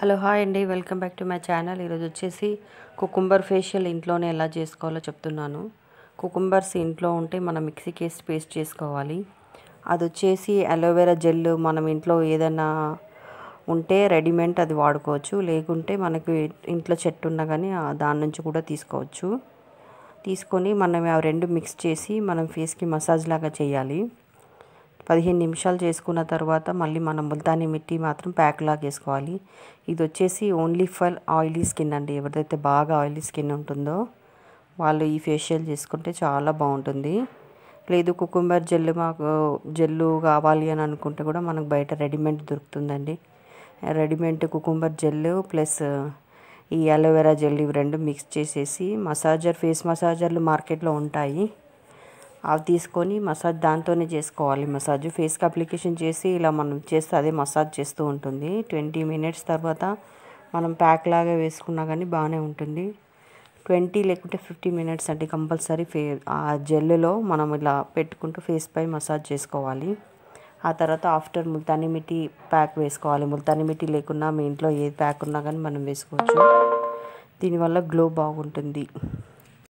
hello hi అండి welcome back to my channel ఈరోజు వచ్చేసి కుకుంబర్ ఫేషియల్ ఇంట్లోనే ఎలా చేసుకోవాలో చెప్తున్నాను కుకుంబర్స్ ఇంట్లో ఉంటే మనం మిక్సీకి వేసి పేస్ట్ చేసుకోవాలి అది వచ్చేసి అలోవెరా జెల్ మనం ఇంట్లో ఏదైనా ఉంటే రెడీమేడ్ అది వాడుకోవచ్చు లేకుంటే మనకి ఇంట్లో చెట్టు ఉన్నా కానీ దాని నుంచి కూడా తీసుకోవచ్చు తీసుకొని మనం ఆ రెండు మిక్స్ చేసి మనం ఫేస్కి మసాజ్ లాగా చేయాలి పదిహేను నిమిషాలు చేసుకున్న తర్వాత మళ్ళీ మనం ముల్తానీ మిట్టి మాత్రం ప్యాక్ వేసుకోవాలి ఇది వచ్చేసి ఓన్లీ ఫర్ ఆయిలీ స్కిన్ అండి ఎవరిదైతే బాగా ఆయిలీ స్కిన్ ఉంటుందో వాళ్ళు ఈ ఫేషియల్ చేసుకుంటే చాలా బాగుంటుంది లేదు కుకుంబర్ జెల్లు మాకు జెల్లు కావాలి అని అనుకుంటే కూడా మనకు బయట రెడీమేడ్ దొరుకుతుందండి రెడీమేడ్ కుకుంబర్ జెల్లు ప్లస్ ఈ అలోవెరా జెల్ ఇవి రెండు మిక్స్ చేసేసి మసాజర్ ఫేస్ మసాజర్లు మార్కెట్లో ఉంటాయి అవి తీసుకొని మసాజ్ దాంతోనే చేసుకోవాలి మసాజ్ ఫేస్కి అప్లికేషన్ చేసి ఇలా మనం చేస్తే అదే మసాజ్ చేస్తూ ఉంటుంది ట్వంటీ మినిట్స్ తర్వాత మనం ప్యాక్ లాగా వేసుకున్నా కానీ బాగానే ఉంటుంది ట్వంటీ లేకుంటే ఫిఫ్టీ మినిట్స్ అంటే కంపల్సరీ ఫే ఆ జెల్లులో మనం ఇలా పెట్టుకుంటూ ఫేస్ పై మసాజ్ చేసుకోవాలి ఆ తర్వాత ఆఫ్టర్ ముల్తాని మిట్టి ప్యాక్ వేసుకోవాలి ముల్తాని మిట్టి లేకున్నా మీ ఇంట్లో ఏ ప్యాక్ ఉన్నా కానీ మనం వేసుకోవచ్చు దీనివల్ల గ్లో బాగుంటుంది